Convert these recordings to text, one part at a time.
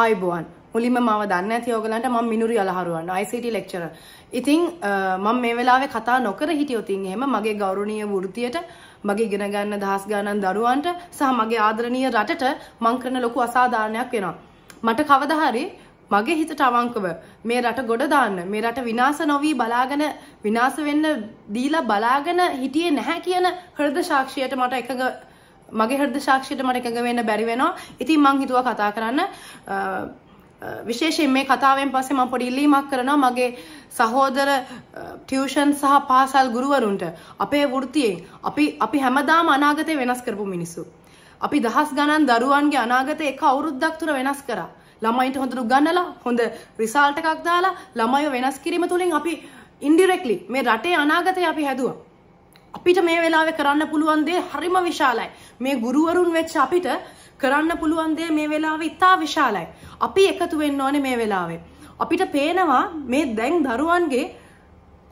ආයිබුවන් මුලින්ම මම දන්න ඇති ඔයගලන්ට මම මිනුරි අලහරුවන් ICT lecturer. ඉතින් මම මේ වෙලාවේ කතා නොකර හිටියොත් එහෙම මගේ ගෞරවනීය වෘත්තියට මගේ ඉගෙන ගන්න දහස් ගණන් දරුවන්ට සහ මගේ ආදරණීය රටට මං කරන ලොකු අසාධාරණයක් වෙනවා. මට කවදා හරි මගේ හිතට අවංකව මේ රට ගොඩ දාන්න මේ රට විනාශ නොවී බලාගෙන විනාශ වෙන්න දීලා බලාගෙන හිටියේ නැහැ කියන හෘද සාක්ෂියට මට එකඟ මගේ හෘද සාක්ෂියට මට එකඟ වෙන්න බැරි වෙනවා. ඉතින් මං හිතුවා කතා කරන්න විශේෂයෙන් මේ කතාවෙන් පස්සේ මම පොඩි ඉල්ලීමක් කරනවා මගේ සහෝදර ටියුෂන් සහ පාසල් ගුරුවරුන්ට අපේ වෘත්තියෙන් අපි අපි හැමදාම අනාගතේ වෙනස් කරපු මිනිස්සු. අපි දහස් ගණන් දරුවන්ගේ අනාගතේ එක අවුරුද්දක් තුර වෙනස් කරා. ළමයින්ට හොඳට උගන්වලා හොඳ රිසල්ට් එකක් දාලා ළමයිව වෙනස් කිරීම තුලින් අපි ඉන්ඩිරෙක්ට්ලි මේ රටේ අනාගතය අපි හැදුවා. අපිට මේ වෙලාවේ කරන්න පුළුවන් දේ හරිම විශාලයි. මේ ගුරුවරුන් වෙච්ච අපිට කරන්න පුළුවන් දේ මේ වෙලාවේ ඉතා විශාලයි. අපි එකතු වෙන්න ඕනේ මේ වෙලාවේ. අපිට පේනවා මේ දැන් දරුවන්ගේ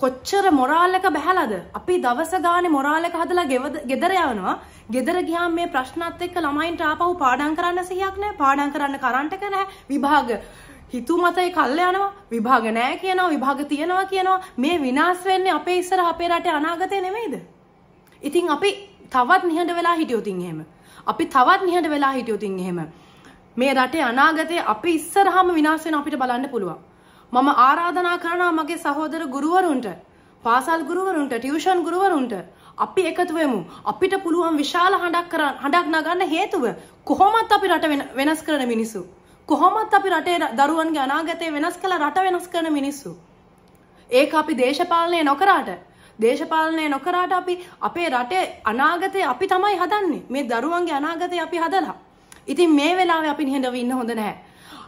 කොච්චර මොරාලක බැහැලද අපි දවස ගානේ මොරාලක හදලා ගෙදර යවනවා ගෙදර ගියාම මේ ප්‍රශ්නත් එක්ක ළමයින්ට ආපහු පාඩම් කරන්න සිහියක් නැහැ පාඩම් කරන්න කරන්ට් එක නැහැ විභාග හිතු මතයි කල්ල යනවා විභාග නෑ කියනවා විභාග තියෙනවා කියනවා මේ විනාශ වෙන්නේ අපේ ඉස්සර අපේ රටේ අනාගතය නෙමෙයිද? ඉතින් අපි තවත් නිහඬ වෙලා හිටියොතින් එහෙම. අපි තවත් නිහඬ වෙලා හිටියොතින් එහෙම. මේ රටේ අනාගතය අපි ඉස්සරහම විනාශ වෙන අපිට බලන්න පුළුවන්. මම ආරාධනා කරනවා මගේ සහෝදර ගුරුවරුන්ට, පාසල් ගුරුවරුන්ට, ටියුෂන් ගුරුවරුන්ට අපි එකතු වෙමු. අපිට පුළුවන් විශාල හඬක් කරන් හඬක් නගන්න හේතුව කොහොමත් අපි රට වෙනස් කරන මිනිස්සු. කොහොමත් අපි රටේ දරුවන්ගේ අනාගතය වෙනස් කළ රට වෙනස් කරන මිනිස්සු. ඒක අපි දේශපාලනය නොකරාට දේශපාලනය නොකරාට අපි අපේ රටේ අනාගතය අපි තමයි හදන්නේ මේ දරුවන්ගේ අනාගතය අපි හදලා. ඉතින් මේ වෙලාවේ අපි නිහඬව ඉන්න හොඳ නැහැ.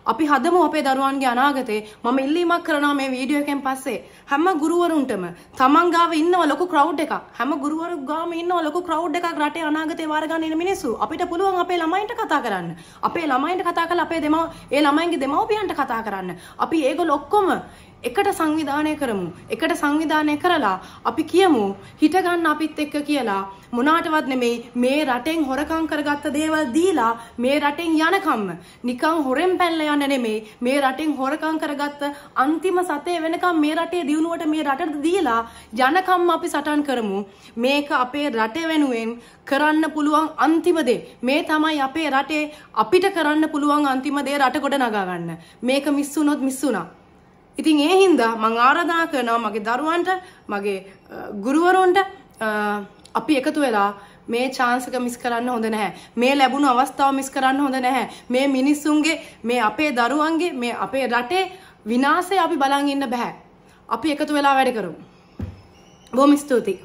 අපි හදමු අපේ දරුවන්ගේ අනාගතේ මම ඉල්ලීමක් කරනවා මේ වීඩියෝ එකෙන් පස්සේ හැම ගුරුවරුන්ටම තමන් ගාව ඉන්නව ලොකු crowd එකක් හැම ගුරුවරු ගාම ඉන්නව ලොකු crowd එකක් රටේ අනාගතේ වාර ගන්න ඉන්න මිනිස්සු අපිට පුළුවන් අපේ ළමයින්ට කතා කරන්න අපේ ළමයින්ට කතා කරලා අපේ දෙමව ඒ ළමයින්ගේ දෙමව්පියන්ට කතා කරන්න අපි ඒගොල්ලෝ ඔක්කොම එකට සංවිධානය කරමු. එකට සංවිධානය කරලා අපි කියමු හිටගන්න අපිත් එක්ක කියලා මොනාටවත් නෙමෙයි මේ රටෙන් හොරකම් කරගත්ත දේවල් දීලා මේ රටෙන් යනකම්ම නිකන් හොරෙන් පැනලා යන්න නෙමෙයි මේ රටෙන් හොරකම් කරගත්ත අන්තිම සතේ වෙනකම් මේ රටේ දියුණුවට මේ රටට දීලා යනකම්ම අපි සටන් කරමු. මේක අපේ රට වෙනුවෙන් කරන්න පුළුවන් අන්තිම දේ. මේ තමයි අපේ රටේ අපිට කරන්න පුළුවන් අන්තිම දේ රට ගොඩ නගා ගන්න. මේක මිස් වුණොත් මිස් වුණා. ඉතින් ඒ හින්දා මං ආරාධනා කරනවා මගේ දරුවන්ට මගේ ගුරුවරුන්ට අපි එකතු වෙලා මේ chance එක මිස් කරන්න හොඳ නැහැ. මේ ලැබුණු අවස්ථාව මිස් කරන්න හොඳ නැහැ. මේ මිනිස්සුන්ගේ මේ අපේ දරුවන්ගේ මේ අපේ රටේ විනාශය අපි බලන් ඉන්න බෑ. අපි එකතු වෙලා වැඩ කරමු. බොහොම ස්තුතියි.